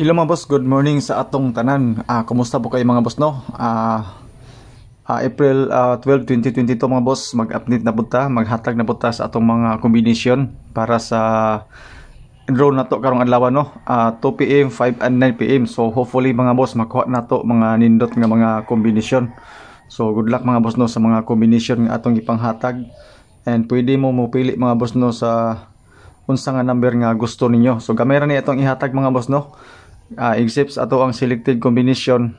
Hello mga boss, good morning sa atong tanan. Ah, kumusta po kayo mga boss no? Ah, ah April ah, 12, 2022 mga boss, mag-update na punta, maghatag na punta sa atong mga kombinasyon para sa drone na to karong adlaw no. Ah, 2 PM, 5 and 9 PM. So hopefully mga boss makuha na to mga nindot nga mga kombinasyon. So good luck mga boss no sa mga kombinasyon nga atong ipanghatag. And pwede mo mopili mga boss no sa unsa nga number nga gusto ninyo. So gamay ra ni atong ihatag mga boss no uh, except ato ang selected combination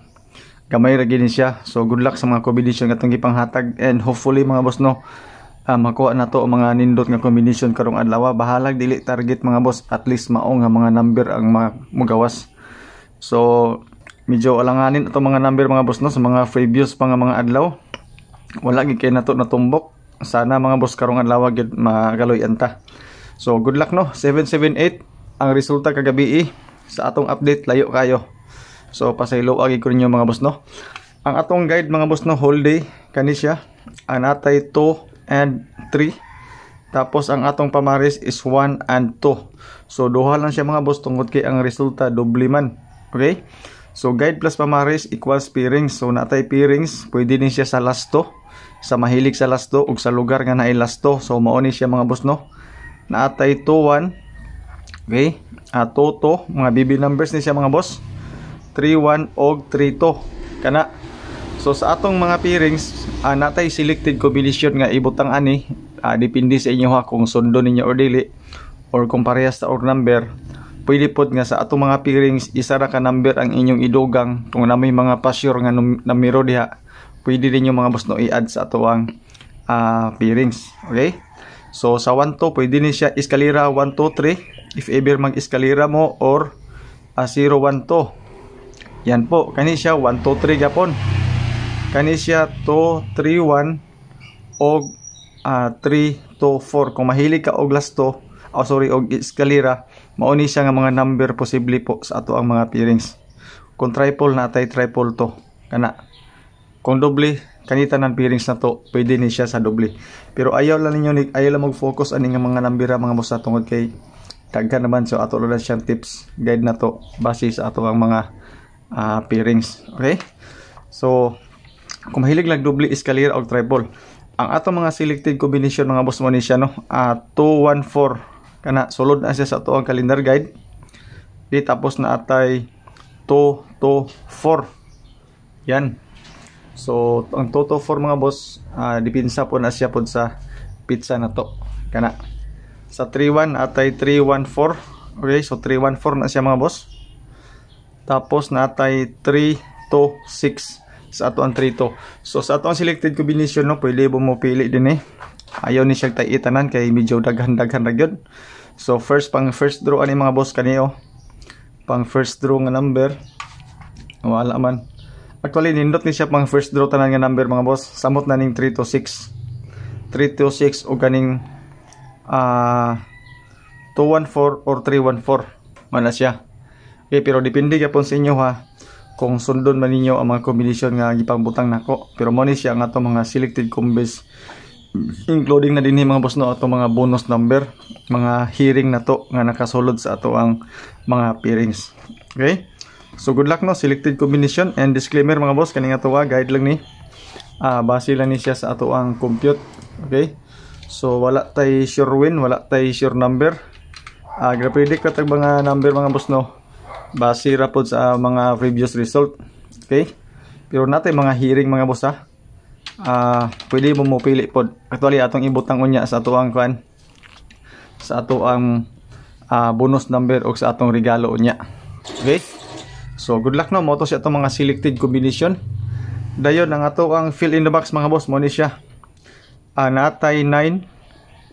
gamay ra gini siya so good luck sa mga combination nga itong gipanghatag and hopefully mga boss no uh, makuha na to mga nindot nga combination karong adlaw bahalag dili target mga boss at least mao nga mga number ang magawas so medyo alanganin ato mga number mga boss no sa mga previews pa nga mga adlaw wala gid kay nato natumbok sana mga boss karong adlaw gid magaloy anta so good luck no 778 ang resulta kagabi eh sa atong update layo kayo so pasaylo agi ko ninyo mga boss no ang atong guide mga boss no whole day kani siya ang natay 2 and 3 tapos ang atong pamaris is 1 and 2 so duha lang siya mga boss tungod kay ang resulta doble man okay so guide plus pamaris equals pairings so natay pairings pwede din siya sa last 2 sa mahilig sa last 2 ug sa lugar nga naay last 2 so mao ni siya mga boss no natay 2 1 Okay? Uh, toto, mga BB numbers ni siya mga boss. 31 og 32 kana. So sa atong mga pairings, uh, natay selected combination nga ibutang ani, uh, depende sa inyo ha kung sundo ninyo or dili or kung parehas ta or number. Pwede pod nga sa atong mga pairings, isa ra ka number ang inyong idugang kung na may mga pasyur nga numero diha. Pwede din yung mga boss no i-add sa atoang uh, pairings. Okay? So sa 1 to, pwede ni siya iskalira 1, 2, 3 if ever mag-eskalera mo or uh, ah, 012 yan po kani siya 123 gapon kani siya 231 og uh, ah, 324 kung mahilig ka og lasto oh sorry og eskalera mauni siya nga mga number posible po sa ato ang mga pairings kung triple natay triple to kana kung doble kanita ng pairings na to pwede ni siya sa doble pero ayaw lang ninyo ayaw lang mag-focus aning mga nambira mga boss tungod kay tagka naman so ato lang siyang tips guide na to base sa ato ang mga uh, pairings okay so kung mahilig lang doble escalera o treble ang ato mga selected combination mga boss mo ni siya no uh, ah, 214 kana sulod na siya sa ato ang calendar guide di tapos na atay 224 yan so ang 224 mga boss uh, dipinsa po na siya po sa pizza na to kana sa 3-1 at ay 3-1-4 okay so 3-1-4 na siya mga boss tapos na atay 3-2-6 sa ato ang 3-2 so sa ato ang selected combination no pwede mo pili din eh ayaw ni siya tay itanan kay medyo daghan daghan ra gyud so first pang first draw ani mga boss kaniyo oh. pang first draw nga number wala man Actually, nindot ni siya pang first draw tanan nga number mga boss. Samot na ning 3 to 6. 3 to 6 o ganing uh, ah, 214 or 314 man na siya okay, eh, pero depende kapon sa inyo ha kung sundon man ninyo ang mga combination nga gipangbutang nako pero mo ni siya nga atong mga selected combis including na din mga boss no ato mga bonus number mga hearing na to nga nakasulod sa ato ang mga pairings okay so good luck no selected combination and disclaimer mga boss kaning ato guide lang ni uh, base lang ni siya sa ato ang compute okay So wala tay sure win, wala tay sure number. Ah, grapredict katag mga number mga boss no. Base ra pod sa mga previous result. Okay? Pero natay mga hearing mga boss ha. Ah, pwede mo mo pili pod. Actually atong ibutang unya sa ato kan sa ato uh, bonus number o sa atong regalo unya. Okay? So good luck no mo to sa atong mga selected combination. Dayon ang ato fill in the box mga boss mo ni siya anatay 9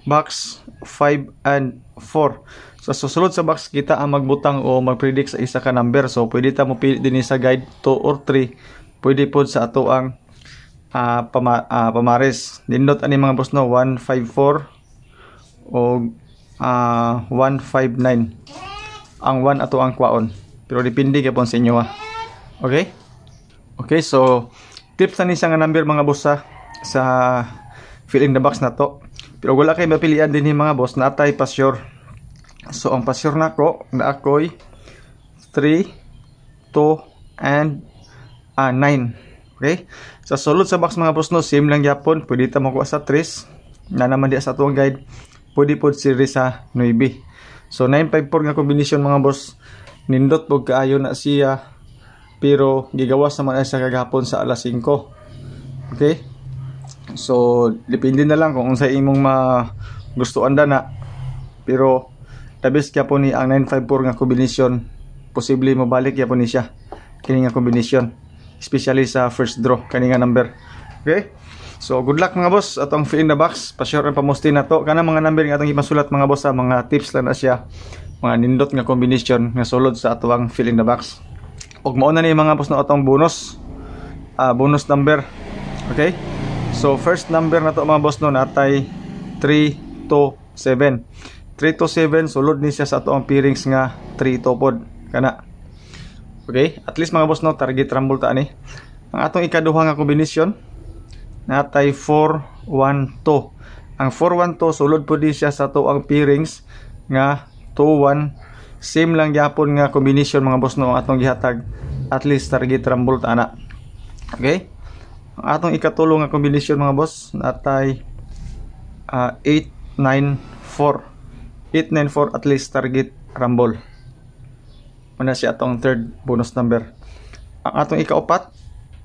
box 5 and 4 sa susunod sa box kita ang magbutang o magpredict sa isa ka number so pwede ta mo pili din sa guide 2 or 3 pwede pod sa ato ang uh, pama, uh, pamares dindot ani mga boss no 154 o uh, ah, 159 ang 1 ato ang kwaon pero dipindi gyapon sa inyo ha okay okay so tips na ni number mga boss ha, sa fill in the box na to pero wala kay mapilian din mga boss na atay pasyur so ang pasyur na ko na ako'y 3 2 and uh, ah, 9 okay sa sulod sa box mga boss no same lang yapon pwede ta makuha sa 3 na naman di sa tuwang guide pwede po series sa noibi so 954 nga kombinasyon mga boss nindot po kaayo na siya pero gigawas naman ay sa kagahapon sa alas 5 okay So, depende na lang kung unsa imong magustuhan da na. Pero, tabis kya po ni ang 954 nga combination, Posible mabalik kya po ni siya. Kini nga combination, Especially sa first draw. Kani nga number. Okay? So, good luck mga boss. Atong fill in the box. Pa-share and pamustin na to. Kana mga number nga atong ipasulat mga boss sa ah, mga tips lang na siya. Mga nindot nga combination nga sulod sa atong fill in the box. Og mao na ni mga boss na atong bonus. Uh, bonus number. Okay? So first number na to mga boss no natay 327. 327 sulod ni siya sa ato pairings nga 32 pod kana. Okay, at least mga boss no target rumble ta ni. Ang atong ikaduha nga kombinasyon natay 412. Ang 412 sulod pod ni siya sa ato pairings nga 21 same lang gyapon nga kombinasyon mga boss no ang atong gihatag at least target rumble ta na. Okay? atong ikatulong nga kombinasyon mga boss natay uh, 894. 894 at least target rumble. Una si atong third bonus number. Ang atong ikaapat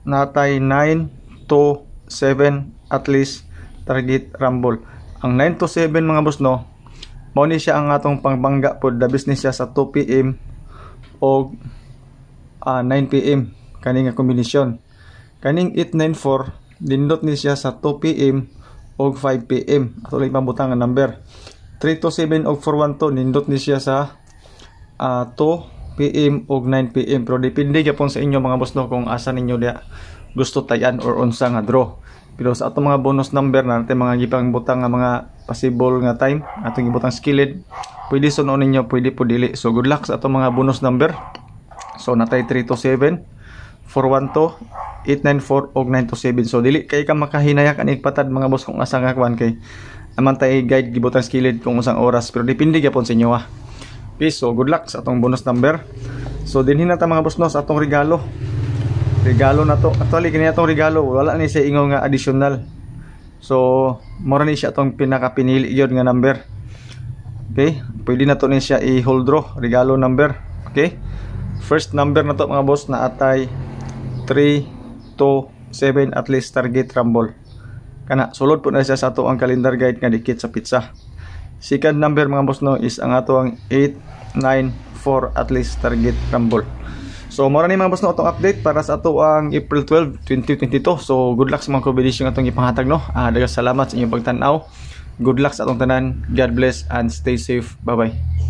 natay 927 at least target rumble. Ang 927 mga boss no mao ni siya ang atong pangbangga pod the business siya sa 2 PM og uh, ah, 9 PM kaning nga kombinasyon. Kaning 894 dinot ni siya sa 2 PM og 5 PM. Ato lang pambutang nga number. 327 og 412 nindot ni siya sa uh, ah, 2 PM og 9 PM. Pero depende gyapon sa inyo mga boss no kung asa ninyo dia gusto tayan or unsa nga draw. Pero sa ato mga bonus number na natin mga gipang butang nga mga possible nga time, atong gibutang skilled, pwede sunon ninyo, pwede po dili. So good luck sa ato mga bonus number. So natay 327, 412, 894 og 927 so dili kay ka makahinayak aning patad mga boss kung asa nga kwan kay amang tay guide gibutan skilled kung usang oras pero depende gyapon sa inyo ha ah. peace so good luck sa atong bonus number so dinhi na ta mga boss no sa atong regalo regalo na to actually kini atong regalo wala ni sa ingo nga additional so mura ni siya atong pinaka pinili gyud nga number okay pwede na to ni siya i-hold draw regalo number okay first number na to mga boss na atay 3 to 7 at least target rumble kana sulod po na siya sa ato ang calendar guide nga dikit sa pizza second number mga boss no is ang ato ang 8 9 4 at least target rumble So mura ni mga boss no atong update para sa ato ang April 12, 2022. So good luck sa mga kombinasyon atong ipahatag no. Ah, daghang salamat sa inyong pagtan-aw. Good luck sa atong tanan. God bless and stay safe. Bye-bye.